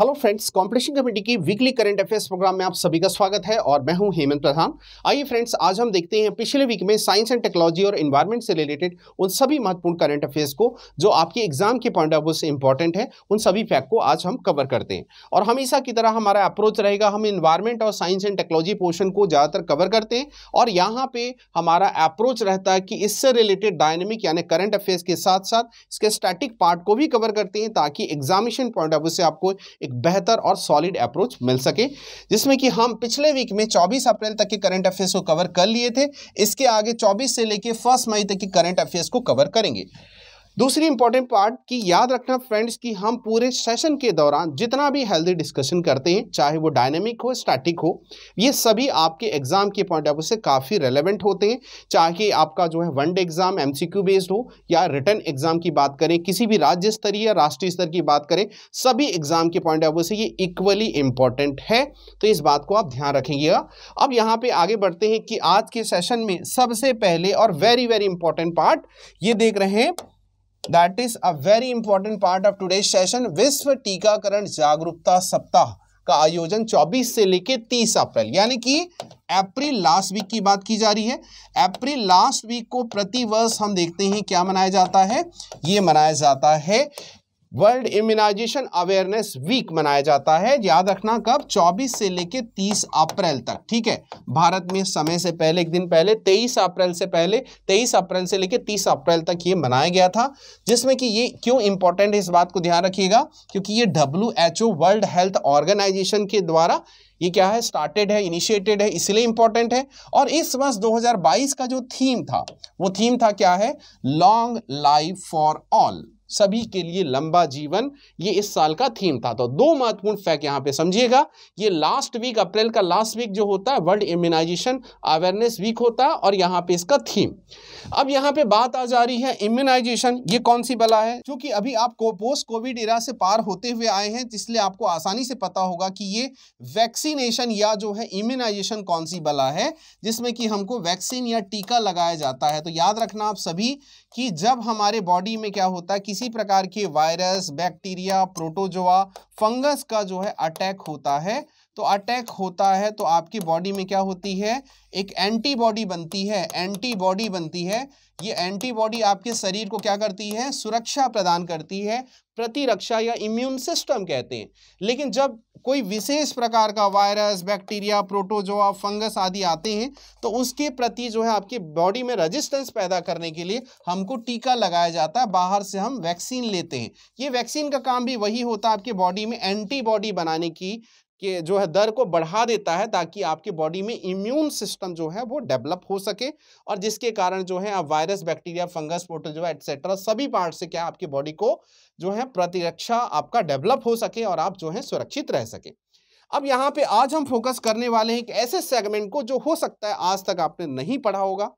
hello friends competition committee की weekly current affairs programme में आप सभी का स्वागत है और मैं हूं हेमंत प्रधान आइए फ्रेंड्स आज हम देखते हैं पिछले वीक में साइंस एंड टेक्नोलॉजी और एनवायरनमेंट से रिलेटेड उन सभी महत्वपूर्ण करंट अफेयर्स को जो आपके एग्जाम के पॉइंट ऑफ व्यू से इंपॉर्टेंट है उन सभी फैक्ट को आज हम कवर करते हैं और हमेशा की तरह हमारा अप्रोच रहेगा हम इन्वायरमेंट और साइंस एंड टेक्नोलॉजी पोर्शन को ज़्यादातर कवर करते हैं और यहाँ पर हमारा अप्रोच रहता है कि इससे रिलेटेड डायनेमिक यानी करंट अफेयर्स के साथ साथ इसके स्टैटिक पार्ट को भी कवर करते हैं ताकि एग्जामिनेशन पॉइंट ऑफ व्यू से आपको एक बेहतर और सॉलिड अप्रोच मिल सके जिसमें कि हम पिछले वीक में 24 अप्रैल तक के करंट अफेयर्स को कवर कर लिए थे इसके आगे 24 से लेकर फर्स्ट मई तक के करंट अफेयर्स को कवर करेंगे दूसरी इंपॉर्टेंट पार्ट कि याद रखना फ्रेंड्स कि हम पूरे सेशन के दौरान जितना भी हेल्दी डिस्कशन करते हैं चाहे वो डायनेमिक हो स्टैटिक हो ये सभी आपके एग्जाम के पॉइंट ऑफ व्यू से काफ़ी रेलेवेंट होते हैं चाहे आपका जो है one day exam M based हो या रिटर्न एग्जाम की बात करें किसी भी राज्य स्तरीय या राष्ट्रीय स्तर की बात करें सभी एग्जाम के पॉइंट ऑफ व्यू से ये इक्वली इंपॉर्टेंट है तो इस बात को आप ध्यान रखेंगे अब यहाँ पर आगे बढ़ते हैं कि आज के सेशन में सबसे पहले और वेरी वेरी इंपॉर्टेंट पार्ट ये देख रहे हैं that is a very important part of today session विश्व टीकाकरण जागरूकता सप्ताह का आयोजन 24 से लेकर 30 अप्रैल यानी कि अप्रैल लास्ट वीक की बात की जा रही है अप्रैल लास्ट वीक को प्रति वर्ष हम देखते हैं क्या मनाया जाता है ये मनाया जाता है वर्ल्ड इम्यूनाइजेशन अवेयरनेस वीक मनाया जाता है याद रखना कब 24 से लेकर 30 अप्रैल तक ठीक है भारत में समय से पहले एक दिन पहले 23 अप्रैल से पहले 23 अप्रैल से लेकर 30 अप्रैल तक ये मनाया गया था जिसमें कि ये क्यों इंपॉर्टेंट है इस बात को ध्यान रखिएगा क्योंकि ये डब्ल्यू वर्ल्ड हेल्थ ऑर्गेनाइजेशन के द्वारा ये क्या है स्टार्टेड है इनिशिएटेड है इसलिए इंपॉर्टेंट है और इस वर्ष 2022 का जो थीम था वो थीम था क्या है लॉन्ग लाइफ फॉर ऑल सभी के लिए लंबा जीवन ये इस साल का थीम था तो दो महत्वपूर्ण फैक्ट यहाँ पे समझिएगा ये लास्ट वीक अप्रैल का लास्ट वीक जो होता है वर्ल्ड इम्यूनाइजेशन अवेयरनेस वीक होता है और यहाँ पे इसका थीम अब यहाँ पे बात आ जा रही है इम्यूनाइजेशन ये कौन सी बला है क्योंकि अभी आप पोस्ट कोविड इरा से पार होते हुए आए हैं इसलिए आपको आसानी से पता होगा कि ये वैक्सीनेशन या जो है इम्यूनाइजेशन कौन सी बला है जिसमें कि हमको वैक्सीन या टीका लगाया जाता है तो याद रखना आप सभी कि जब हमारे बॉडी में क्या होता है किसी प्रकार के वायरस बैक्टीरिया प्रोटोजोआ फंगस का जो है अटैक होता है तो अटैक होता है तो आपकी बॉडी में क्या होती है एक एंटीबॉडी बनती है एंटीबॉडी बनती है ये एंटीबॉडी आपके शरीर को क्या करती है सुरक्षा प्रदान करती है प्रतिरक्षा या इम्यून सिस्टम कहते हैं लेकिन जब कोई विशेष प्रकार का वायरस बैक्टीरिया प्रोटोजोआ फंगस आदि आते हैं तो उसके प्रति जो है आपके बॉडी में रेजिस्टेंस पैदा करने के लिए हमको टीका लगाया जाता है बाहर से हम वैक्सीन लेते हैं ये वैक्सीन का काम भी वही होता है आपके बॉडी में एंटीबॉडी बनाने की के जो है दर को बढ़ा देता है ताकि आपके बॉडी में इम्यून सिस्टम जो है वो डेवलप हो सके और जिसके कारण जो है आप virus bacteria fungus protozoa etcetera सभी पार्ट से क्या आपकी बॉडी को जो है प्रतिरक्षा आपका डेवलप हो सके और आप जो है सुरक्षित रह सके अब यहाँ पे आज हम फोकस करने वाले हैं एक ऐसे सेगमेंट को जो हो सकता है आज तक आपने नहीं पढ़ा होगा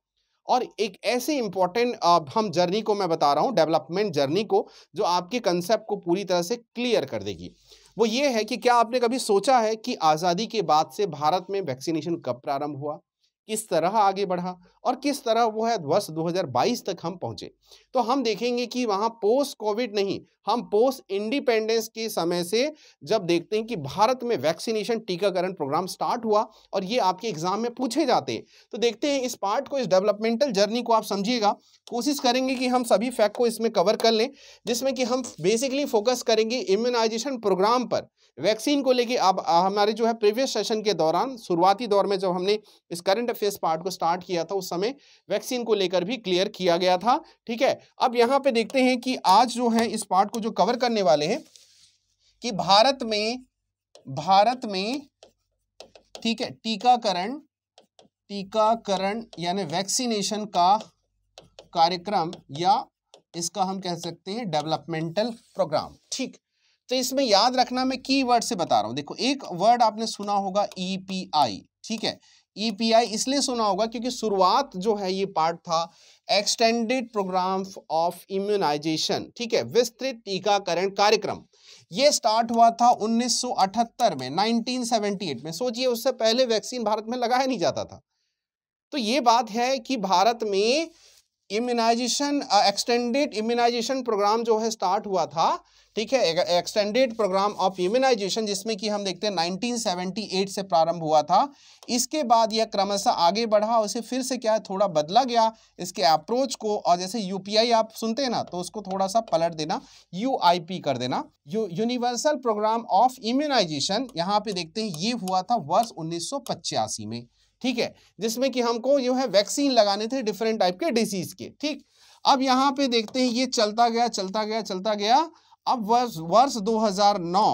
और एक ऐसे इंपॉर्टेंट हम जर्नी को मैं बता रहा हूँ डेवलपमेंट जर्नी को जो आपके कंसेप्ट को पूरी तरह से क्लियर कर देगी वो ये है कि क्या आपने कभी सोचा है कि आज़ादी के बाद से भारत में वैक्सीनेशन कब प्रारंभ हुआ किस तरह आगे बढ़ा और किस तरह वो है वर्ष 2022 तक हम पहुंचे तो हम देखेंगे कि वहां पोस्ट कोविड नहीं हम पोस्ट इंडिपेंडेंस के समय से जब देखते हैं कि भारत में वैक्सीनेशन टीकाकरण प्रोग्राम स्टार्ट हुआ और ये आपके एग्जाम में पूछे जाते हैं तो देखते हैं इस पार्ट को इस डेवलपमेंटल जर्नी को आप समझिएगा कोशिश करेंगे कि हम सभी फैक्ट को इसमें कवर कर लें जिसमें कि हम बेसिकली फोकस करेंगे इम्यूनाइजेशन प्रोग्राम पर वैक्सीन को लेके अब हमारे जो है प्रीवियस सेशन के दौरान शुरुआती दौर में जब हमने इस करंट करंट अफेयर्स पार्ट को स्टार्ट किया था उस समय वैक्सीन को लेकर भी क्लियर किया गया था ठीक है अब यहाँ पे देखते हैं कि आज जो है इस पार्ट को जो कवर करने वाले हैं कि भारत में भारत में ठीक है टीकाकरण टीकाकरण यानी वैक्सीनेशन का कार्यक्रम या इसका हम कह सकते हैं डेवलपमेंटल प्रोग्राम ठीक तो इसमें याद रखना मैं की वर्ड से बता रहा हूं देखो एक वर्ड आपने सुना होगा ई e ठीक है ईपीआई e इसलिए सुना होगा क्योंकि शुरुआत जो है ये पार्ट था एक्सटेंडेड प्रोग्राम ऑफ इम्यूनाइजेशन ठीक है विस्तृत टीकाकरण कार्यक्रम ये स्टार्ट हुआ था 1978 में 1978 में सोचिए उससे पहले वैक्सीन भारत में लगाया नहीं जाता था तो ये बात है कि भारत में इम्यूनाइजेशन एक्सटेंडेड इम्यूनाइजेशन प्रोग्राम जो है स्टार्ट हुआ था ठीक है एक्सटेंडेड प्रोग्राम ऑफ इम्यूनाइजेशन जिसमें कि हम देखते हैं 1978 से प्रारंभ हुआ था इसके बाद यह क्रमशः आगे बढ़ा और इसे फिर से क्या है थोड़ा बदला गया इसके अप्रोच को और जैसे यूपीआई आप सुनते हैं ना तो उसको थोड़ा सा पलट देना यू कर देना U universal programme of immunisation यहाँ पे देखते हैं ये हुआ था वर्ष उन्नीस में ठीक है जिसमें कि हमको जो है वैक्सीन लगाने थे डिफरेंट टाइप के डिसीज के ठीक अब यहाँ पे देखते हैं ये चलता गया चलता गया चलता गया अब वर्ष वर्ष 2009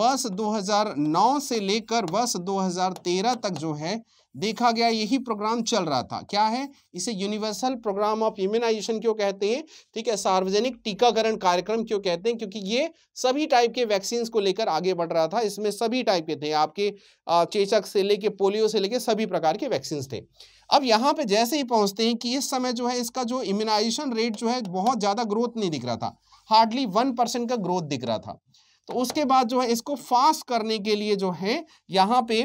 वर्ष 2009 से लेकर वर्ष 2013 तक जो है देखा गया यही प्रोग्राम चल रहा था क्या है इसे यूनिवर्सल प्रोग्राम ऑफ इम्यूनाइजेशन क्यों कहते हैं ठीक है सार्वजनिक टीकाकरण कार्यक्रम क्यों कहते हैं क्योंकि ये सभी टाइप के वैक्सीन को लेकर आगे बढ़ रहा था इसमें सभी टाइप के थे आपके चेचक से लेके पोलियो से लेके सभी प्रकार के वैक्सीन थे अब यहाँ पे जैसे ही पहुँचते हैं कि इस समय जो है इसका जो इम्यूनाइजेशन रेट जो है बहुत ज़्यादा ग्रोथ नहीं दिख रहा था हार्डली वन परसेंट का ग्रोथ दिख रहा था तो उसके बाद जो है इसको फास्ट करने के लिए जो है यहाँ पे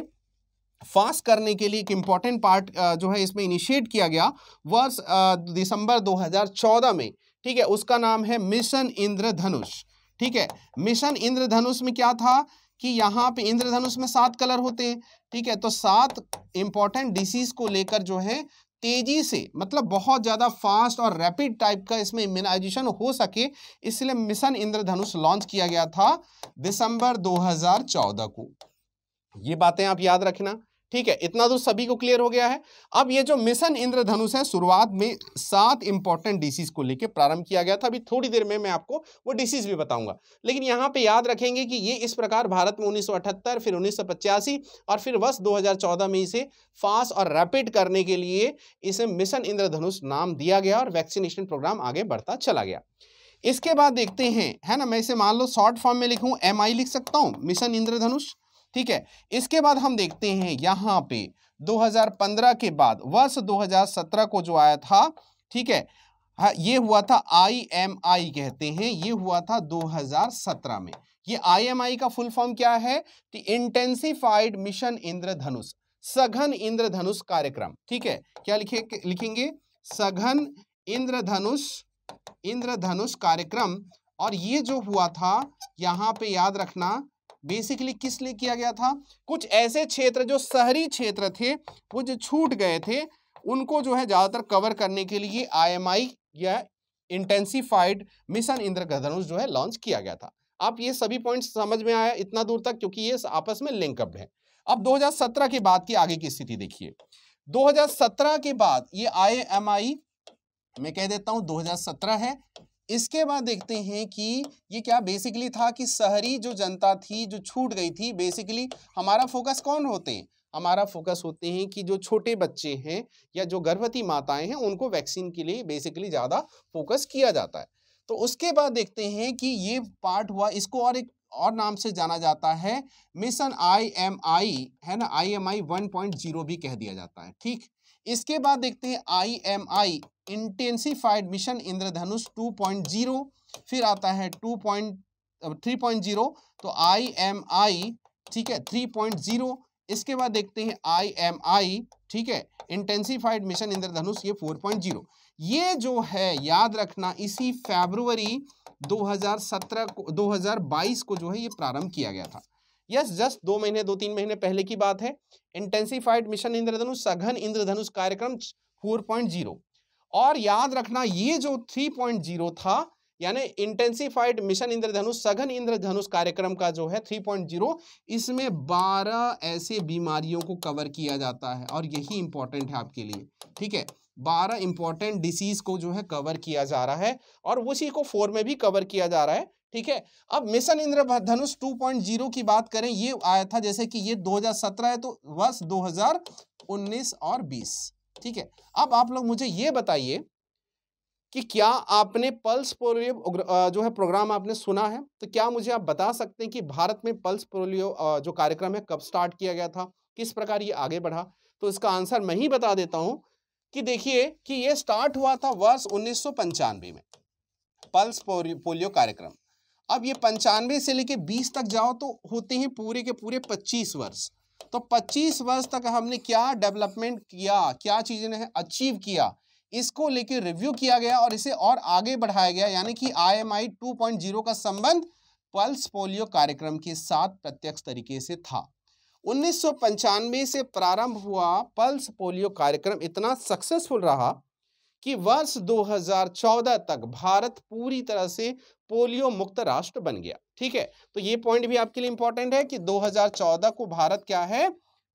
फास्ट करने के लिए एक इम्पॉर्टेंट पार्ट जो है इसमें इनिशिएट किया गया वर्ष दिसंबर 2014 में ठीक है उसका नाम है मिशन इंद्रधनुष ठीक है मिशन इंद्रधनुष में क्या था कि यहाँ पे इंद्रधनुष में सात कलर होते हैं ठीक है तो सात इंपॉर्टेंट डिसीज को लेकर जो है तेजी से मतलब बहुत ज़्यादा फास्ट और रैपिड टाइप का इसमें इम्यूनाइजेशन हो सके इसलिए मिशन इंद्रधनुष लॉन्च किया गया था दिसंबर 2014 को ये बातें आप याद रखना ठीक है इतना तो सभी को क्लियर हो गया है अब ये जो मिशन इंद्रधनुष है शुरुआत में सात इंपॉर्टेंट डिसीज को लेकर प्रारंभ किया गया था अभी थोड़ी देर में मैं आपको वो डिसीज भी बताऊंगा लेकिन यहां पे याद रखेंगे कि ये इस प्रकार भारत में 1978 फिर उन्नीस और फिर वर्ष 2014 में इसे फास्ट और रैपिड करने के लिए इसे मिशन इंद्रधनुष नाम दिया गया और वैक्सीनेशन प्रोग्राम आगे बढ़ता चला गया इसके बाद देखते हैं है ना मैं इसे मान लो शॉर्ट फॉर्म में लिखूं एम लिख सकता हूं मिशन इंद्रधनुष ठीक है इसके बाद हम देखते हैं यहाँ पे 2015 के बाद वर्ष 2017 को जो आया था ठीक है हाँ, ये हुआ था आई कहते हैं ये हुआ था 2017 में ये आई का फुल फॉर्म क्या है कि इंटेंसिफाइड मिशन इंद्रधनुष सघन इंद्रधनुष कार्यक्रम ठीक है क्या लिखे लिखेंगे सघन इंद्रधनुष इंद्रधनुष कार्यक्रम और ये जो हुआ था यहां पे याद रखना बेसिकली किस लिए किया गया था कुछ ऐसे क्षेत्र जो शहरी क्षेत्र थे वो जो छूट गए थे उनको जो है ज़्यादातर कवर करने के लिए आईएमआई या इंटेंसिफाइड मिशन इंद्र जो है लॉन्च किया गया था आप ये सभी पॉइंट्स समझ में आया इतना दूर तक क्योंकि ये आपस में लिंकअप है अब 2017 के बाद की आगे की स्थिति देखिए 2017 के बाद ये आई मैं कह देता हूं 2017 है इसके बाद देखते हैं कि ये क्या बेसिकली था कि शहरी जो जनता थी जो छूट गई थी बेसिकली हमारा फोकस कौन होते हैं हमारा फोकस होते हैं कि जो छोटे बच्चे हैं या जो गर्भवती माताएं हैं उनको वैक्सीन के लिए बेसिकली ज़्यादा फोकस किया जाता है तो उसके बाद देखते हैं कि ये पार्ट हुआ इसको और एक और नाम से जाना जाता है मिशन आई एम आई है ना I M I one point zero भी कह दिया जाता है ठीक इसके बाद देखते हैं I M I intensified mission Indradhanush 2.0 फिर आता है 2.3.0 तो आई एम आई ठीक है 3.0 इसके बाद देखते हैं आई एम आई ठीक है इंटेंसिफाइड मिशन इंद्रधनुष ये 4.0 ये जो है याद रखना इसी फेब्रुवरी 2017 को 2022 को जो है ये प्रारंभ किया गया था यस जस्ट दो महीने दो तीन महीने पहले की बात है इंटेंसिफाइड मिशन इंद्रधनुष सघन इंद्रधनुष कार्यक्रम 4.0 और याद रखना ये जो 3.0 था यानी इंटेंसिफाइड मिशन इंद्रधनुष सघन इंद्रधनुष कार्यक्रम का जो है 3.0 इसमें 12 ऐसे बीमारियों को कवर किया जाता है और यही इंपॉर्टेंट है आपके लिए ठीक है बारह इंपॉर्टेंट डिसीज को जो है कवर किया जा रहा है और उसी को फोर में भी कवर किया जा रहा है ठीक है अब मिशन इंद्रधनुष 2.0 की बात करें ये आया था जैसे कि ये 2017 है तो वर्ष 2019 और 20 ठीक है अब आप लोग मुझे ये बताइए कि क्या आपने पल्स पोलियो जो है प्रोग्राम आपने सुना है तो क्या मुझे आप बता सकते हैं कि भारत में पल्स पोलियो जो कार्यक्रम है कब स्टार्ट किया गया था किस प्रकार ये आगे बढ़ा तो इसका आंसर मैं ही बता देता हूँ कि देखिए कि ये स्टार्ट हुआ था वर्ष उन्नीस में पल्स पोलियो कार्यक्रम अब ये पंचानवे से लेके 20 तक जाओ तो होते हैं पूरे के पूरे 25 वर्ष तो 25 वर्ष तक हमने क्या डेवलपमेंट किया क्या चीज़ें ने अचीव किया इसको लेकर रिव्यू किया गया और इसे और आगे बढ़ाया गया यानी कि आई 2.0 का संबंध पल्स पोलियो कार्यक्रम के साथ प्रत्यक्ष तरीके से था उन्नीस से प्रारंभ हुआ पल्स पोलियो कार्यक्रम इतना सक्सेसफुल रहा कि वर्ष 2014 तक भारत पूरी तरह से पोलियो मुक्त राष्ट्र बन गया ठीक है तो ये पॉइंट भी आपके लिए इंपॉर्टेंट है कि 2014 को भारत क्या है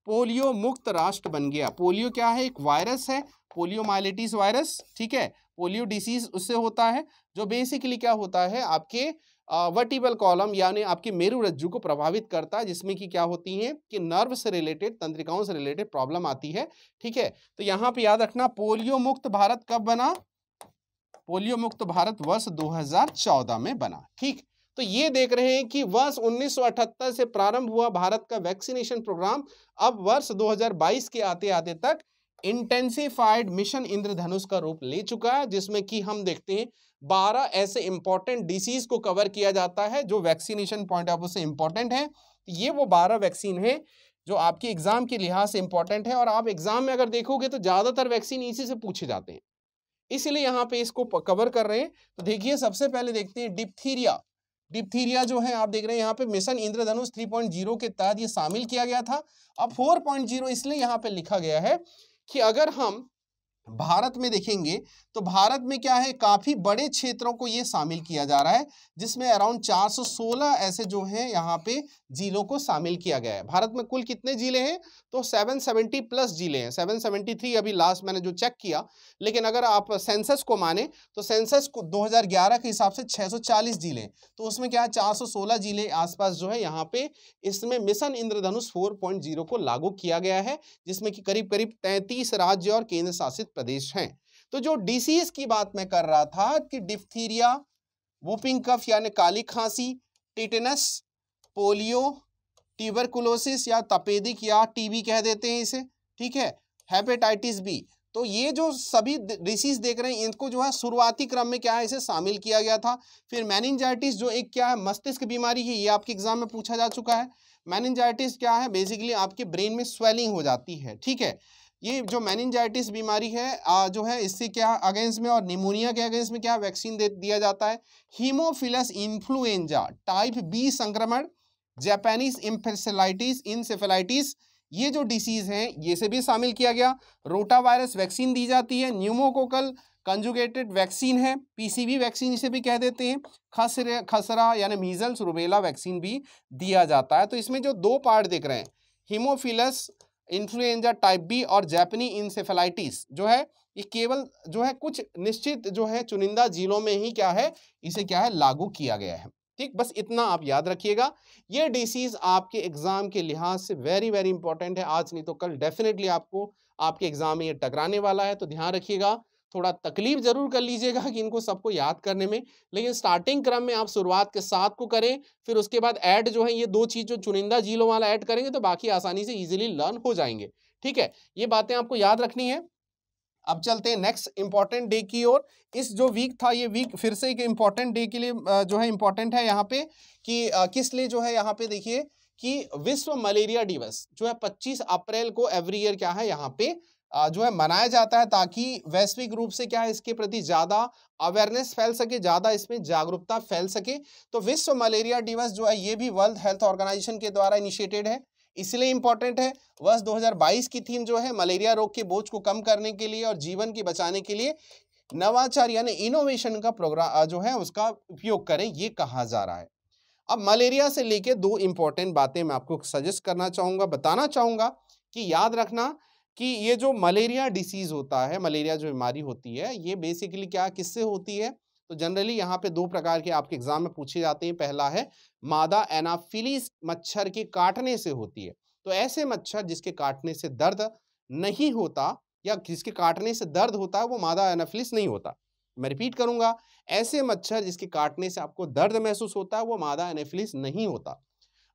पोलियो मुक्त राष्ट्र बन गया पोलियो क्या है एक वायरस है पोलियो माइलिटिस वायरस ठीक है पोलियो डिसीज उससे होता है जो बेसिकली क्या होता है आपके वर्टिबल कॉलम यानी आपकी मेरु रज्जु को प्रभावित करता है जिसमें कि क्या होती है कि नर्व से रिलेटेड तंत्रिकाओं से रिलेटेड प्रॉब्लम आती है ठीक है तो यहाँ पे याद रखना पोलियो मुक्त भारत कब बना पोलियो मुक्त भारत वर्ष 2014 में बना ठीक तो ये देख रहे हैं कि वर्ष 1978 से प्रारंभ हुआ भारत का वैक्सीनेशन प्रोग्राम अब वर्ष 2022 के आते आते तक इंटेंसिफाइड मिशन इंद्रधनुष का रूप ले चुका है जिसमें कि हम देखते हैं बारह ऐसे इंपॉर्टेंट डिसीज को कवर किया जाता है जो वैक्सीनेशन पॉइंट ऑफ व्यू से इंपॉर्टेंट है तो ये वो बारह वैक्सीन है जो आपके एग्जाम के लिहाज से इंपॉर्टेंट है और आप एग्जाम में अगर देखोगे तो ज़्यादातर वैक्सीन इसी से पूछे जाते हैं इसलिए यहाँ पे इसको कवर कर रहे हैं तो देखिए सबसे पहले देखते हैं डिप्थीरिया डिप्थीरिया जो है आप देख रहे हैं यहाँ पे मिशन इंद्रधनुष 3.0 के तहत ये शामिल किया गया था अब 4.0 इसलिए यहाँ पे लिखा गया है कि अगर हम भारत में देखेंगे तो भारत में क्या है काफ़ी बड़े क्षेत्रों को ये शामिल किया जा रहा है जिसमें अराउंड 416 ऐसे जो हैं यहाँ पे जिलों को शामिल किया गया है भारत में कुल कितने जिले हैं तो 770 प्लस जिले हैं 773 अभी लास्ट मैंने जो चेक किया लेकिन अगर आप सेंसस को माने तो सेंसस को 2011 के हिसाब से 640 जिले तो उसमें क्या है चार जिले आसपास जो है यहाँ पे इसमें मिशन इंद्रधनुष फोर को लागू किया गया है जिसमें कि करीब करीब तैंतीस राज्य और केंद्र शासित प्रदेश हैं तो जो डिसीज की बात मैं कर रहा था कि डिफ्थीरिया वूपिंग कफ यानी काली खांसी टिटेनस पोलियो ट्यूबरकुलोसिस या तपेदिक या टीबी कह देते हैं इसे ठीक है हेपेटाइटिस बी तो ये जो सभी डिसीज देख रहे हैं इनको जो है शुरुआती क्रम में क्या है इसे शामिल किया गया था फिर मैनिंजाइटिस जो एक क्या है मस्तिष्क बीमारी है ये आपके एग्जाम में पूछा जा चुका है मैनिंजाइटिस क्या है बेसिकली आपके ब्रेन में स्वेलिंग हो जाती है ठीक है ये जो मैनिंजाइटिस बीमारी है आ, जो है इससे क्या अगेंस्ट में और निमोनिया के अगेंस्ट में क्या वैक्सीन दे दिया जाता है हीमोफिलस इन्फ्लुएंजा टाइप बी संक्रमण जापानीज इम्फेसिलाइटिस इनसेफेलाइटिस ये जो डिसीज़ हैं ये से भी शामिल किया गया रोटा वायरस वैक्सीन दी जाती है न्यूमोकोकल कंजुगेटेड वैक्सीन है पीसीवी वैक्सीन इसे भी कह देते हैं खसरे खसरा यानी मीजल्स रूबेला वैक्सीन भी दिया जाता है तो इसमें जो दो पार्ट देख रहे हैं हीमोफिलस इन्फ्लुएंजा टाइप बी और जैपनी इंसेफेलाइटिस जो है ये केवल जो है कुछ निश्चित जो है चुनिंदा जिलों में ही क्या है इसे क्या है लागू किया गया है ठीक बस इतना आप याद रखिएगा ये डिसीज आपके एग्जाम के लिहाज से वेरी वेरी इंपॉर्टेंट है आज नहीं तो कल डेफिनेटली आपको आपके एग्जाम में ये टकराने वाला है तो ध्यान रखिएगा थोड़ा तकलीफ जरूर कर लीजिएगा कि इनको सबको याद करने में लेकिन स्टार्टिंग क्रम में आप शुरुआत के साथ को करें फिर उसके बाद ऐड जो है ये दो चीज़ जो चुनिंदा जिलों वाला ऐड करेंगे तो बाकी आसानी से ईजिली लर्न हो जाएंगे ठीक है ये बातें आपको याद रखनी है अब चलते हैं नेक्स्ट इंपॉर्टेंट डे की ओर इस जो वीक था ये वीक फिर से एक इम्पॉर्टेंट डे के लिए जो है इम्पॉर्टेंट है यहाँ पे कि किस लिए जो है यहाँ पे देखिए कि विश्व मलेरिया दिवस जो है 25 अप्रैल को एवरी ईयर क्या है यहाँ पे जो है मनाया जाता है ताकि वैश्विक रूप से क्या है इसके प्रति ज़्यादा अवेयरनेस फैल सके ज़्यादा इसमें जागरूकता फैल सके तो विश्व मलेरिया दिवस जो है ये भी वर्ल्ड हेल्थ ऑर्गेनाइजेशन के द्वारा इनिशिएटेड है इसलिए इंपॉर्टेंट है वर्ष 2022 की थीम जो है मलेरिया रोग के बोझ को कम करने के लिए और जीवन की बचाने के लिए नवाचार यानी इनोवेशन का प्रोग्राम जो है उसका उपयोग करें ये कहा जा रहा है अब मलेरिया से लेके दो इंपॉर्टेंट बातें मैं आपको सजेस्ट करना चाहूंगा बताना चाहूंगा कि याद रखना कि ये जो मलेरिया डिसीज होता है मलेरिया जो बीमारी होती है ये बेसिकली क्या किससे होती है तो जनरली यहाँ पे दो प्रकार के आपके एग्जाम में पूछे जाते हैं पहला है मादा एनाफिलिस मच्छर के काटने से होती है तो ऐसे मच्छर जिसके काटने से दर्द नहीं होता या जिसके काटने से दर्द होता है वो मादा एनाफिलिस नहीं होता मैं रिपीट करूंगा ऐसे मच्छर जिसके काटने से आपको दर्द महसूस होता है वो मादा एनाफिलिस नहीं होता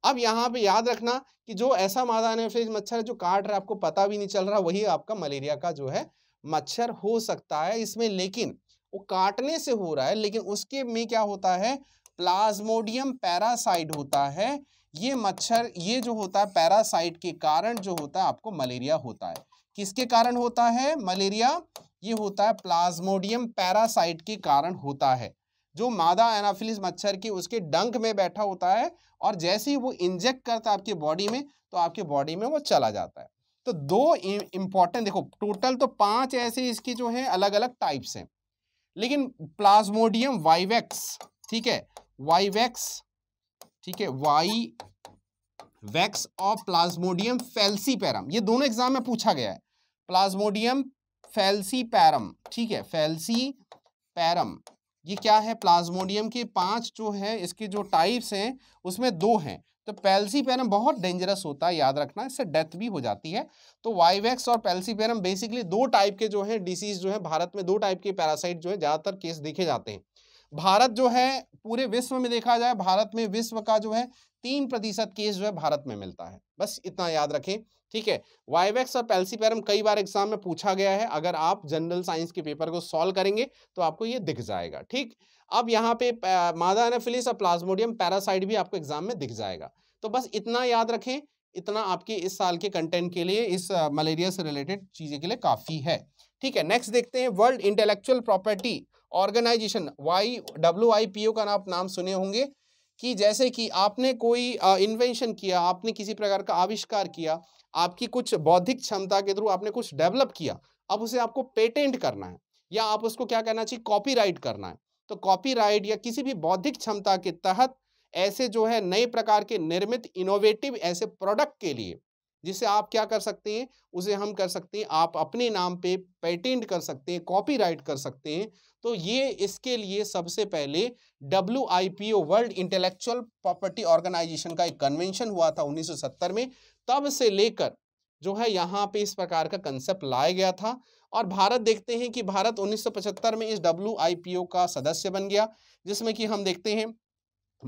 अब यहाँ पे याद रखना कि जो ऐसा मादा एनाफेज मच्छर है जो काट रहा है आपको पता भी नहीं चल रहा वही आपका मलेरिया का जो है मच्छर हो सकता है इसमें लेकिन वो काटने से हो रहा है लेकिन उसके में क्या होता है प्लाज्मोडियम पैरासाइड होता है ये मच्छर ये जो होता है पैरासाइट के कारण जो होता है आपको मलेरिया होता है किसके कारण होता है मलेरिया ये होता है प्लाज्मोडियम पैरासाइट के कारण होता है जो मादा एनाफिलिस मच्छर की उसके डंक में बैठा होता है और जैसे ही वो इंजेक्ट करता है आपकी बॉडी में तो आपकी बॉडी में वो चला जाता है तो दो इंपॉर्टेंट देखो टोटल तो पांच ऐसे इसके जो है अलग अलग टाइप्स हैं लेकिन प्लाज्मोडियम वाइवेक्स ठीक है वाइवेक्स ठीक है वाई वैक्स और प्लाज्मोडियम पैरम ये दोनों एग्जाम में पूछा गया है प्लाज्मोडियम पैरम ठीक है फैल्सी पैरम ये क्या है प्लाज्मोडियम के पांच जो है इसके जो टाइप्स हैं उसमें दो हैं तो पेल्सी बहुत डेंजरस होता है याद रखना इससे डेथ भी हो जाती है तो वाइवैक्स और पेल्सी बेसिकली दो टाइप के जो है डिसीज जो है भारत में दो टाइप के पैरासाइट जो है ज़्यादातर केस देखे जाते हैं भारत जो है पूरे विश्व में देखा जाए भारत में विश्व का जो है तीन प्रतिशत केस जो है भारत में मिलता है बस इतना याद रखें ठीक है वाइवेक्स और पेल्सीपेरम कई बार एग्जाम में पूछा गया है अगर आप जनरल साइंस के पेपर को सॉल्व करेंगे तो आपको ये दिख जाएगा ठीक अब यहाँ पे मादा एनाफिलिस और प्लाज्मोडियम पैरासाइड भी आपको एग्जाम में दिख जाएगा तो बस इतना याद रखें इतना आपके इस साल के कंटेंट के लिए इस मलेरिया से रिलेटेड चीज़ें के लिए काफ़ी है ठीक है नेक्स्ट देखते हैं world intellectual property organisation Y W I P O का आप नाम सुने होंगे कि जैसे कि आपने कोई इन्वेंशन किया आपने किसी प्रकार का आविष्कार किया आपकी कुछ बौद्धिक क्षमता के थ्रू आपने कुछ डेवलप किया अब उसे आपको पेटेंट करना है या आप उसको क्या कहना चाहिए कॉपीराइट करना है तो कॉपीराइट या किसी भी बौद्धिक क्षमता के तहत ऐसे जो है नए प्रकार के निर्मित इनोवेटिव ऐसे प्रोडक्ट के लिए जिसे आप क्या कर सकते हैं उसे हम कर सकते हैं आप अपने नाम पे पेटेंट कर सकते हैं कॉपीराइट कर सकते हैं तो ये इसके लिए सबसे पहले W world intellectual property organisation का एक कन्वेंशन हुआ था 1970 में तब से लेकर जो है यहाँ पे इस प्रकार का कंसेप्ट लाया गया था और भारत देखते हैं कि भारत 1975 में इस डब्ल्यू का सदस्य बन गया जिसमें कि हम देखते हैं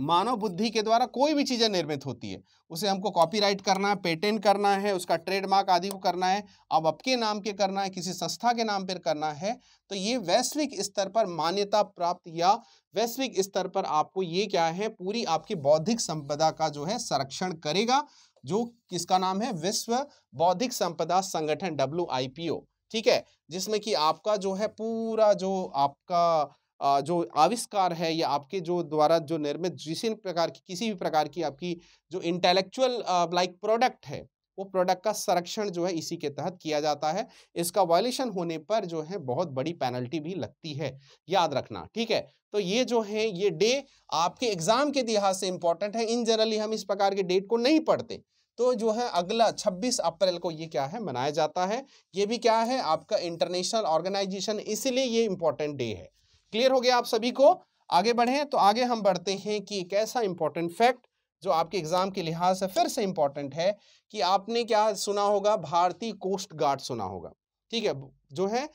मानव बुद्धि के द्वारा कोई भी चीज़ें निर्मित होती है उसे हमको कॉपीराइट करना है पेटेंट करना है उसका ट्रेडमार्क आदि को करना है अब आपके नाम के करना है किसी संस्था के नाम पर करना है तो ये वैश्विक स्तर पर मान्यता प्राप्त या वैश्विक स्तर पर आपको ये क्या है पूरी आपकी बौद्धिक संपदा का जो है संरक्षण करेगा जो किसका नाम है विश्व बौद्धिक संपदा संगठन डब्ल्यू ठीक है जिसमें कि आपका जो है पूरा जो आपका जो आविष्कार है या आपके जो द्वारा जो निर्मित जिस प्रकार की किसी भी प्रकार की आपकी जो इंटेलेक्चुअल लाइक प्रोडक्ट है वो प्रोडक्ट का संरक्षण जो है इसी के तहत किया जाता है इसका वायलेशन होने पर जो है बहुत बड़ी पेनल्टी भी लगती है याद रखना ठीक है तो ये जो है ये डे आपके एग्जाम के लिहाज से इंपॉर्टेंट है इन जनरली हम इस प्रकार के डेट को नहीं पढ़ते तो जो है अगला 26 अप्रैल को ये क्या है मनाया जाता है ये भी क्या है आपका इंटरनेशनल ऑर्गेनाइजेशन इसलिए ये इंपॉर्टेंट डे है क्लियर हो गया आप सभी को आगे बढ़े तो आगे हम बढ़ते हैं कि एक ऐसा इंपॉर्टेंट फैक्ट जो आपके एग्जाम के लिहाज से फिर से इंपॉर्टेंट है कि आपने क्या सुना होगा भारतीय कोस्ट गार्ड सुना होगा ठीक है जो है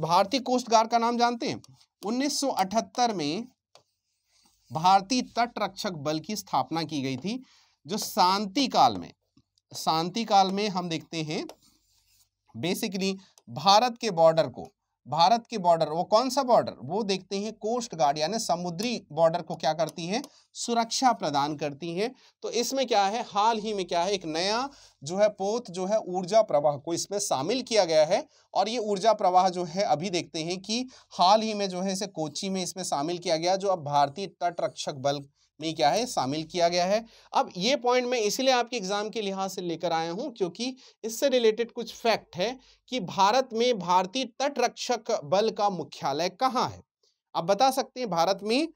भारतीय कोस्ट गार्ड का नाम जानते हैं उन्नीस में भारतीय तटरक्षक बल की स्थापना की गई थी जो शांति काल में शांति काल में हम देखते हैं बेसिकली भारत के बॉर्डर को भारत के बॉर्डर वो कौन सा बॉर्डर वो देखते हैं कोस्ट गार्ड यानी समुद्री बॉर्डर को क्या करती है सुरक्षा प्रदान करती है तो इसमें क्या है हाल ही में क्या है एक नया जो है पोत जो है ऊर्जा प्रवाह को इसमें शामिल किया गया है और ये ऊर्जा प्रवाह जो है अभी देखते हैं कि हाल ही में जो है इसे कोची में इसमें शामिल किया गया जो अब भारतीय तटरक्षक बल में क्या है शामिल किया गया है अब ये पॉइंट मैं इसलिए आपके एग्ज़ाम के लिहाज से लेकर आया हूँ क्योंकि इससे रिलेटेड कुछ फैक्ट है कि भारत में भारतीय तटरक्षक बल का मुख्यालय कहाँ है आप बता सकते हैं भारत में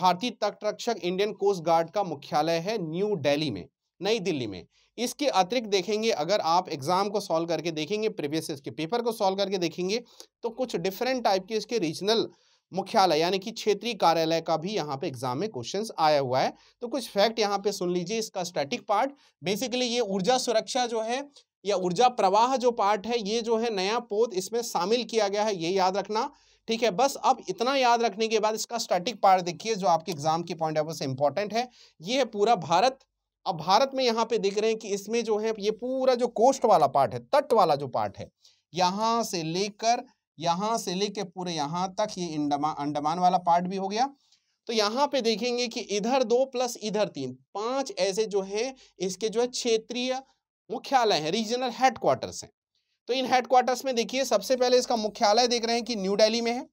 भारतीय तटरक्षक इंडियन कोस्ट गार्ड का मुख्यालय है न्यू दिल्ली में नई दिल्ली में इसके अतिरिक्त देखेंगे अगर आप एग्जाम को सॉल्व करके देखेंगे प्रीवियस के पेपर को सॉल्व करके देखेंगे तो कुछ डिफरेंट टाइप के इसके रीजनल मुख्यालय यानी कि क्षेत्रीय कार्यालय का भी यहाँ पे एग्जाम में क्वेश्चन आया हुआ है तो कुछ फैक्ट यहाँ पे सुन लीजिए इसका स्टैटिक पार्ट बेसिकली ये ऊर्जा सुरक्षा जो है या ऊर्जा प्रवाह जो पार्ट है ये जो है नया पोत इसमें शामिल किया गया है ये याद रखना ठीक है बस अब इतना याद रखने के बाद इसका स्टैटिक पार्ट देखिए जो आपके एग्जाम की पॉइंट ऑफ व्यू से इंपॉर्टेंट है ये है पूरा भारत अब भारत में यहाँ पे देख रहे हैं कि इसमें जो है ये पूरा जो कोस्ट वाला पार्ट है तट वाला जो पार्ट है यहाँ से लेकर यहाँ से लेके पूरे यहाँ तक ये अंडमान अंडमान वाला पार्ट भी हो गया तो यहाँ पे देखेंगे कि इधर दो प्लस इधर तीन पांच ऐसे जो है इसके जो है क्षेत्रीय मुख्यालय है रीजनल हेडक्वार्टर्स हैं तो इन हेडक्वार्टर्स में देखिए सबसे पहले इसका मुख्यालय देख रहे हैं कि न्यू डेली में है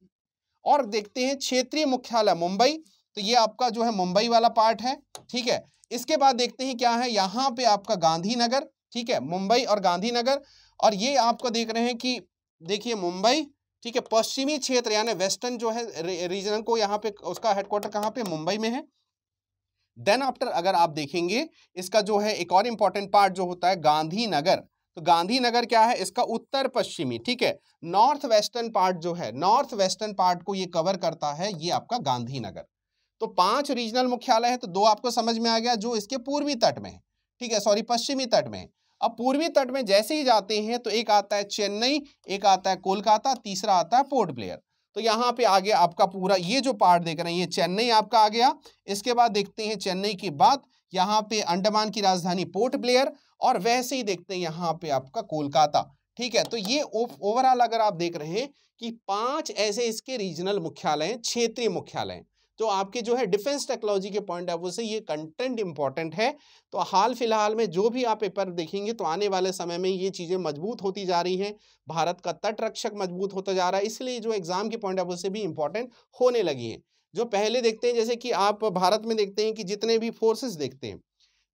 और देखते हैं क्षेत्रीय मुख्यालय मुंबई तो ये आपका जो है मुंबई वाला पार्ट है ठीक है इसके बाद देखते हैं क्या है यहाँ पे आपका गांधीनगर ठीक है मुंबई और गांधीनगर और ये आपको देख रहे हैं कि देखिए मुंबई ठीक है पश्चिमी क्षेत्र यानी वेस्टर्न जो है रीजन को यहाँ पे उसका हेडक्वार्टर कहाँ पे मुंबई में है देन आफ्टर अगर आप देखेंगे इसका जो है एक और इंपॉर्टेंट पार्ट जो होता है गांधीनगर तो गांधीनगर क्या है इसका उत्तर पश्चिमी ठीक है नॉर्थ वेस्टर्न पार्ट जो है नॉर्थ वेस्टर्न पार्ट को ये कवर करता है ये आपका गांधीनगर तो पांच रीजनल मुख्यालय है तो दो आपको समझ में आ गया जो इसके पूर्वी तट में है ठीक है सॉरी पश्चिमी तट में है अब पूर्वी तट में जैसे ही जाते हैं तो एक आता है चेन्नई एक आता है कोलकाता तीसरा आता है पोर्ट ब्लेयर तो यहाँ पे आ गया आपका पूरा ये जो पार्ट देख रहे हैं ये चेन्नई आपका आ गया इसके बाद देखते हैं चेन्नई की बात यहाँ पे अंडमान की राजधानी पोर्ट ब्लेयर और वैसे ही देखते हैं यहाँ पे आपका कोलकाता ठीक है तो ये ओवरऑल अगर आप देख रहे हैं कि पांच ऐसे इसके रीजनल मुख्यालय हैं क्षेत्रीय मुख्यालय हैं तो आपके जो है डिफेंस टेक्नोलॉजी के पॉइंट ऑफ व्यू से ये कंटेंट इंपॉर्टेंट है तो हाल फिलहाल में जो भी आप पेपर देखेंगे तो आने वाले समय में ये चीज़ें मजबूत होती जा रही हैं भारत का तट रक्षक मजबूत होता जा रहा है इसलिए जो एग्ज़ाम के पॉइंट ऑफ व्यू से भी इंपॉर्टेंट होने लगी हैं जो पहले देखते हैं जैसे कि आप भारत में देखते हैं कि जितने भी फोर्सेस देखते हैं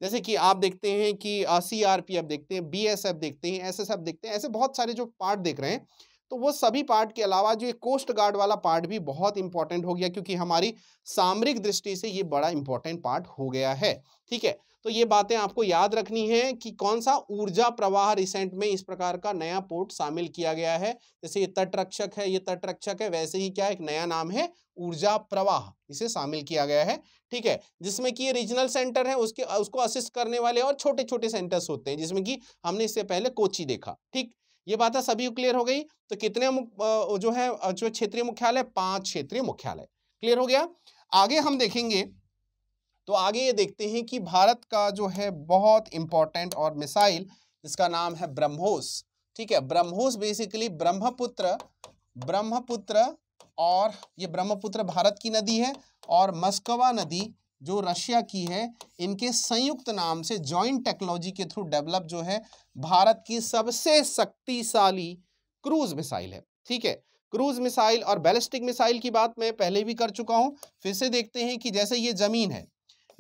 जैसे कि आप देखते हैं कि सी आर पी एफ देखते हैं बी एस एफ देखते हैं एस एस एफ देखते हैं ऐसे बहुत सारे जो पार्ट देख रहे हैं तो वो सभी पार्ट के अलावा जो ये कोस्ट गार्ड वाला पार्ट भी बहुत इंपॉर्टेंट हो गया क्योंकि हमारी सामरिक दृष्टि से ये बड़ा इंपॉर्टेंट पार्ट हो गया है ठीक है तो ये बातें आपको याद रखनी है कि कौन सा ऊर्जा प्रवाह रिसेंट में इस प्रकार का नया पोर्ट शामिल किया गया है जैसे ये तटरक्षक है ये तटरक्षक है वैसे ही क्या एक नया नाम है ऊर्जा प्रवाह इसे शामिल किया गया है ठीक है जिसमें कि ये रीजनल सेंटर है उसके उसको असिस्ट करने वाले और छोटे छोटे सेंटर्स होते हैं जिसमें कि हमने इससे पहले कोची देखा ठीक ये बात है तो सभी क्लियर हो गई तो कितने जो है जो क्षेत्रीय मुख्यालय पांच क्षेत्रीय मुख्यालय क्लियर हो गया आगे हम देखेंगे तो आगे ये देखते हैं कि भारत का जो है बहुत इंपॉर्टेंट और मिसाइल जिसका नाम है ब्रह्मोस ठीक है ब्रह्मोस बेसिकली ब्रह्मपुत्र ब्रह्मपुत्र और ये ब्रह्मपुत्र भारत की नदी है और मस्कवा नदी जो रशिया की है इनके संयुक्त नाम से जॉइंट टेक्नोलॉजी के थ्रू डेवलप जो है भारत की सबसे शक्तिशाली क्रूज मिसाइल है ठीक है क्रूज मिसाइल और बैलिस्टिक मिसाइल की बात मैं पहले भी कर चुका हूं फिर से देखते हैं कि जैसे ये जमीन है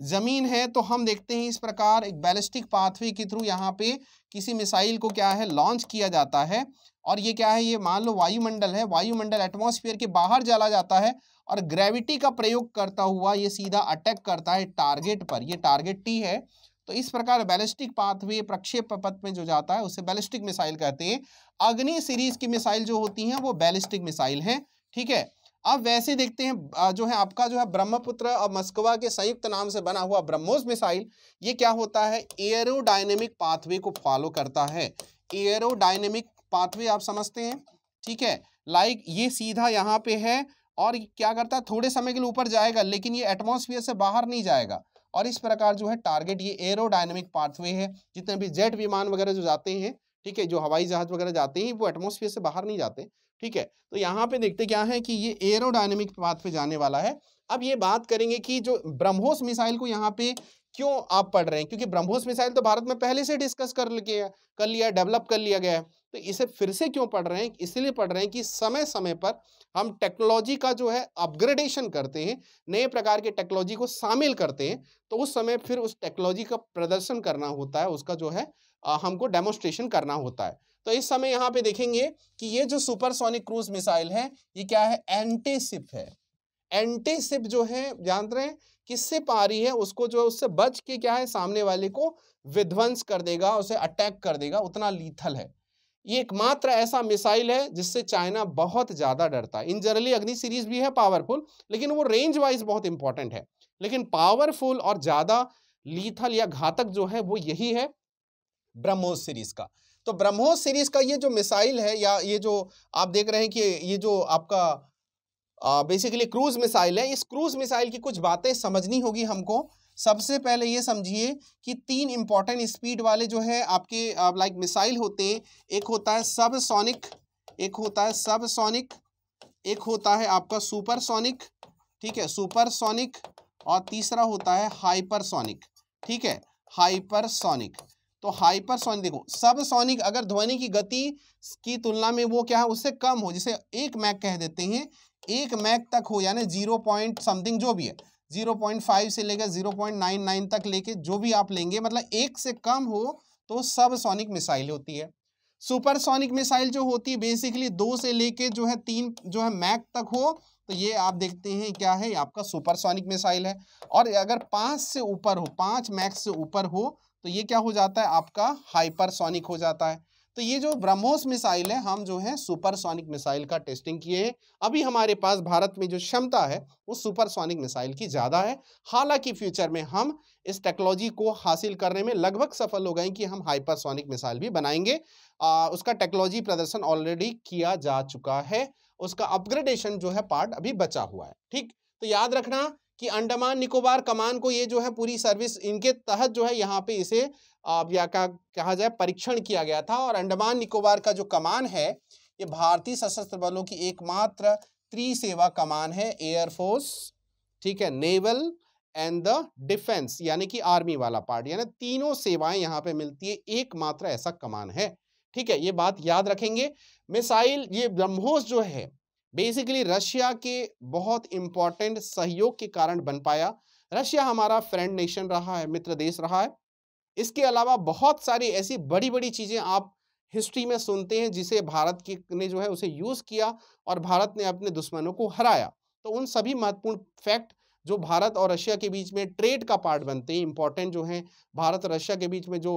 ज़मीन है तो हम देखते हैं इस प्रकार एक बैलिस्टिक पाथवे के थ्रू यहाँ पे किसी मिसाइल को क्या है लॉन्च किया जाता है और ये क्या है ये मान लो वायुमंडल है वायुमंडल एटमोसफियर के बाहर जला जाता है और ग्रेविटी का प्रयोग करता हुआ ये सीधा अटैक करता है टारगेट पर ये टारगेट टी है तो इस प्रकार बैलिस्टिक पाथवे प्रक्षेप पथ में जो जाता है उसे बैलिस्टिक मिसाइल कहते हैं अग्नि सीरीज की मिसाइल जो होती हैं वो बैलिस्टिक मिसाइल हैं ठीक है अब वैसे देखते हैं जो है आपका जो है ब्रह्मपुत्र और मस्कवा के संयुक्त नाम से बना हुआ ब्रह्मोस मिसाइल ये क्या होता है एयरोडाइनेमिक पाथवे को फॉलो करता है एयरोडाइनेमिक पाथवे आप समझते हैं ठीक है लाइक ये सीधा यहाँ पे है और क्या करता है थोड़े समय के लिए ऊपर जाएगा लेकिन ये एटमोसफियर से बाहर नहीं जाएगा और इस प्रकार जो है टारगेट ये एरोडाइनमिक पाथवे है जितने भी जेट विमान वगैरह जो जाते हैं ठीक है जो हवाई जहाज वगैरह जाते हैं वो एटमोसफियर से बाहर नहीं जाते ठीक है तो यहाँ पे देखते क्या है कि ये एरोडाइनमिक पाथ पे जाने वाला है अब ये बात करेंगे कि जो ब्रह्मोस मिसाइल को यहाँ पे क्यों आप पढ़ रहे हैं क्योंकि ब्रह्मोस मिसाइल तो भारत में पहले से डिस्कस कर लिया कर लिया डेवलप कर लिया गया है तो इसे फिर से क्यों पढ़ रहे हैं इसलिए पढ़ रहे हैं कि समय समय पर हम टेक्नोलॉजी का जो है अपग्रेडेशन करते हैं नए प्रकार के टेक्नोलॉजी को शामिल करते हैं तो उस समय फिर उस टेक्नोलॉजी का प्रदर्शन करना होता है उसका जो है हमको डेमोस्ट्रेशन करना होता है तो इस समय यहाँ पे देखेंगे कि ये जो सुपरसोनिक क्रूज मिसाइल है ये क्या है एंटेसिप है एंटेसिप जो है जान रहे हैं किससे पा रही है उसको जो है उससे बच के क्या है सामने वाले को विध्वंस कर देगा उसे अटैक कर देगा उतना लीथल है ये एकमात्र ऐसा मिसाइल है जिससे चाइना बहुत ज़्यादा डरता है इन जनरली अग्नि सीरीज भी है पावरफुल लेकिन वो रेंज वाइज बहुत इंपॉर्टेंट है लेकिन पावरफुल और ज़्यादा लीथल या घातक जो है वो यही है ब्रह्मोस सीरीज का तो ब्रह्मोस सीरीज का ये जो मिसाइल है या ये जो आप देख रहे हैं कि ये जो आपका बेसिकली क्रूज मिसाइल है इस क्रूज मिसाइल की कुछ बातें समझनी होगी हमको सबसे पहले ये समझिए कि तीन इंपॉर्टेंट स्पीड वाले जो है आपके लाइक मिसाइल होते हैं एक होता है सब सोनिक एक होता है सब सोनिक एक होता है आपका सुपर सोनिक ठीक है सुपर सोनिक और तीसरा होता है हाइपरसोनिक ठीक है हाइपरसोनिक तो हाइपरसोनिक देखो सब सोनिक अगर ध्वनि की गति की तुलना में वो क्या है उससे कम हो जिसे एक मैक कह देते हैं एक मैक तक हो यानी जीरो पॉइंट समथिंग जो भी है 0.5 से लेकर 0.99 तक लेके जो भी आप लेंगे मतलब एक से कम हो तो सब सोनिक मिसाइल होती है सुपरसोनिक मिसाइल जो होती है बेसिकली दो से लेके जो है तीन जो है मैक तक हो तो ये आप देखते हैं क्या है आपका सुपरसोनिक मिसाइल है और अगर पाँच से ऊपर हो पाँच मैक्स से ऊपर हो तो ये क्या हो जाता है आपका हाइपरसोनिक हो जाता है तो ये जो ब्रह्मोस मिसाइल है हम जो है सुपरसोनिक मिसाइल का टेस्टिंग किए हैं अभी हमारे पास भारत में जो क्षमता है वो सुपरसोनिक मिसाइल की ज़्यादा है हालांकि फ्यूचर में हम इस टेक्नोलॉजी को हासिल करने में लगभग सफल हो गए कि हम हाइपरसोनिक मिसाइल भी बनाएंगे आ, उसका टेक्नोलॉजी प्रदर्शन ऑलरेडी किया जा चुका है उसका अपग्रेडेशन जो है पार्ट अभी बचा हुआ है ठीक तो याद रखना कि अंडमान निकोबार कमान को ये जो है पूरी सर्विस इनके तहत जो है यहाँ पे इसे क्या कहा जाए परीक्षण किया गया था और अंडमान निकोबार का जो कमान है ये भारतीय सशस्त्र बलों की एकमात्र त्रिसेवा कमान है एयरफोर्स ठीक है नेवल एंड द डिफेंस यानी कि आर्मी वाला पार्ट यानी तीनों सेवाएं यहाँ पे मिलती है एकमात्र ऐसा कमान है ठीक है ये बात याद रखेंगे मिसाइल ये ब्रह्मोस जो है बेसिकली रशिया के बहुत इंपॉर्टेंट सहयोग के कारण बन पाया रशिया हमारा फ्रेंड नेशन रहा है मित्र देश रहा है इसके अलावा बहुत सारी ऐसी बड़ी बड़ी चीज़ें आप हिस्ट्री में सुनते हैं जिसे भारत के ने जो है उसे यूज़ किया और भारत ने अपने दुश्मनों को हराया तो उन सभी महत्वपूर्ण फैक्ट जो भारत और रशिया के बीच में ट्रेड का पार्ट बनते हैं इंपॉर्टेंट जो हैं भारत और रशिया के बीच में जो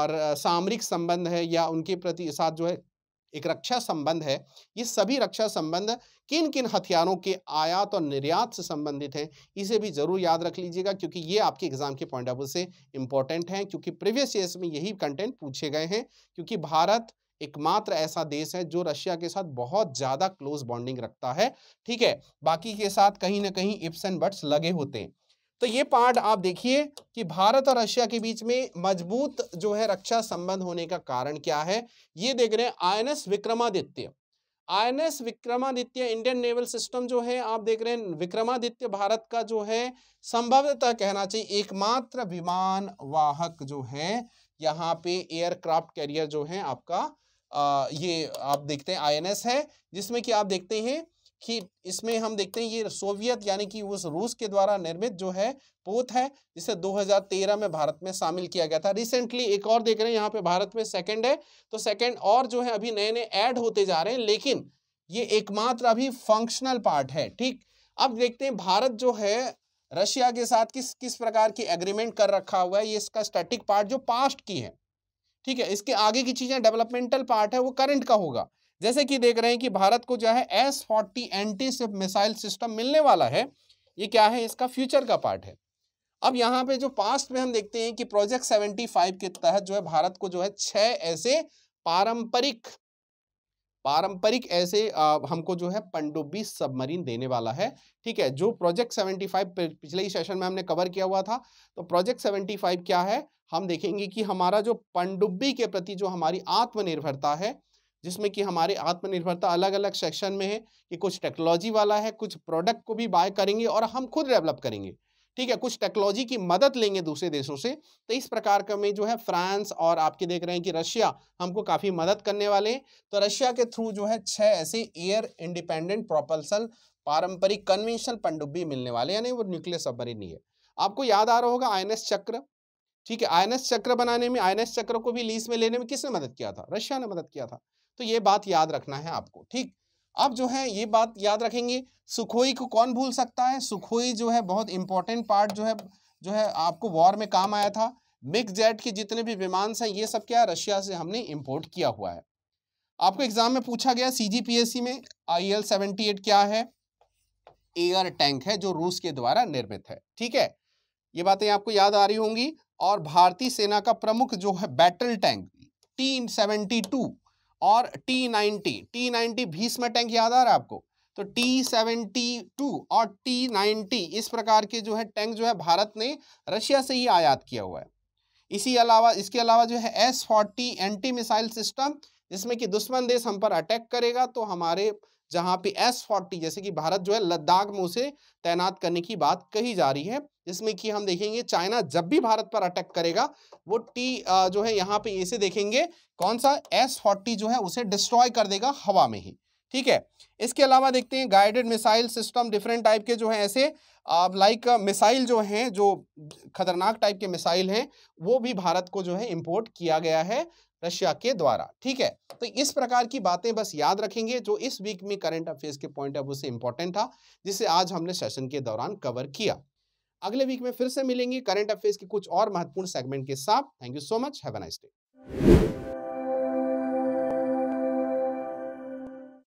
और सामरिक संबंध है या उनके प्रति साथ जो है एक रक्षा संबंध है ये सभी रक्षा संबंध किन किन हथियारों के आयात और निर्यात से संबंधित हैं इसे भी ज़रूर याद रख लीजिएगा क्योंकि ये आपके एग्जाम के पॉइंट ऑफ व्यू से इंपॉर्टेंट हैं क्योंकि प्रीवियस ईयर्स में यही कंटेंट पूछे गए हैं क्योंकि भारत एकमात्र ऐसा देश है जो रशिया के साथ बहुत ज़्यादा क्लोज बॉन्डिंग रखता है ठीक है बाकी के साथ कहीं ना कहीं इप्स एंड बट्स लगे होते हैं तो ये पार्ट आप देखिए कि भारत और रशिया के बीच में मजबूत जो है रक्षा संबंध होने का कारण क्या है ये देख रहे हैं S Vikramaditya S Vikramaditya Indian naval system जो है आप देख रहे हैं विक्रमादित्य भारत का जो है संभवतः कहना चाहिए एकमात्र विमान वाहक जो है यहाँ पे एयरक्राफ्ट कैरियर जो है आपका आ, ये आप देखते हैं आई है जिसमें कि आप देखते हैं कि इसमें हम देखते हैं ये सोवियत यानी कि उस रूस के द्वारा निर्मित जो है पोत है जिसे 2013 में भारत में शामिल किया गया था रिसेंटली एक और देख रहे हैं यहाँ पे भारत में सेकंड है तो सेकंड और जो है अभी नए नए ऐड होते जा रहे हैं लेकिन ये एकमात्र अभी फंक्शनल पार्ट है ठीक अब देखते हैं भारत जो है रशिया के साथ किस किस प्रकार की एग्रीमेंट कर रखा हुआ है ये इसका स्टेटिक पार्ट जो पास्ट की है ठीक है इसके आगे की चीज़ें डेवलपमेंटल पार्ट है वो करंट का होगा जैसे कि देख रहे हैं कि भारत को जो है S forty anti ship missile system मिलने वाला है ये क्या है इसका फ्यूचर का पार्ट है अब यहाँ पे जो पास्ट में हम देखते हैं कि प्रोजेक्ट फाइव के तहत जो है भारत को जो है छह ऐसे पारंपरिक पारंपरिक ऐसे आ, हमको जो है पंडुबी सबमरीन देने वाला है ठीक है जो प्रोजेक्ट सेवेंटी फाइव पिछले ही सेशन में हमने कवर किया हुआ था तो प्रोजेक्ट सेवेंटी फाइव क्या है हम देखेंगे कि हमारा जो पंडुब्बी के प्रति जो हमारी आत्मनिर्भरता है जिसमें कि हमारे आत्मनिर्भरता अलग अलग सेक्शन में है कि कुछ टेक्नोलॉजी वाला है कुछ प्रोडक्ट को भी बाय करेंगे और हम खुद डेवलप करेंगे ठीक है कुछ टेक्नोलॉजी की मदद लेंगे दूसरे देशों से तो इस प्रकार का में जो है फ्रांस और आपके देख रहे हैं कि रशिया हमको काफ़ी मदद करने वाले हैं तो रशिया के थ्रू जो है छः ऐसे एयर इंडिपेंडेंट प्रोपल्सल पारंपरिक कन्वेंशनल पंडुब्बी मिलने वाले यानी वो न्यूक्लियर सबमरीन नहीं है आपको याद आ रहा होगा आई चक्र ठीक है आई चक्र बनाने में आई चक्र को भी लीज में लेने में किसने मदद किया था रशिया ने मदद किया था तो ये बात याद रखना है आपको ठीक अब जो है ये बात याद रखेंगे सुखोई को कौन भूल सकता है सुखोई जो है बहुत इंपॉर्टेंट पार्ट जो है जो है आपको वॉर में काम आया था मिग जेट के जितने भी विमान हैं ये सब क्या रशिया से हमने इम्पोर्ट किया हुआ है आपको एग्जाम में पूछा गया सी में आई एल क्या है एयर टैंक है जो रूस के द्वारा निर्मित है ठीक है ये बातें आपको याद आ रही होंगी और भारतीय सेना का प्रमुख जो है battle tank T seventy two और T ninety T ninety Bhishma tank याद आ रहा है आपको तो टी सेवेंटी टू और टी नाइनटी इस प्रकार के जो है टैंक जो है भारत ने रशिया से ही आयात किया हुआ है इसी अलावा इसके अलावा जो है S forty anti missile system जिसमें कि दुश्मन देश हम पर अटैक करेगा तो हमारे जहां पे एस फोर्टी जैसे कि भारत जो है लद्दाख में उसे तैनात करने की बात कही जा रही है जिसमें कि हम देखेंगे चाइना जब भी भारत पर अटैक करेगा वो टी जो है यहाँ पे इसे देखेंगे कौन सा एस फोर्टी जो है उसे डिस्ट्रॉय कर देगा हवा में ही ठीक है इसके अलावा देखते हैं guided missile system different type के जो है ऐसे लाइक मिसाइल जो हैं जो खतरनाक टाइप के मिसाइल हैं वो भी भारत को जो है इंपोर्ट किया गया है रशिया के द्वारा ठीक है तो इस प्रकार की बातें बस याद रखेंगे जो इस वीक में करंट अफेयर्स के पॉइंट ऑफ व्यू से इंपॉर्टेंट था जिसे आज हमने सेशन के दौरान कवर किया अगले वीक में फिर से मिलेंगे करंट अफेयर्स के कुछ और महत्वपूर्ण सेगमेंट के साथ thank you so much have a nice day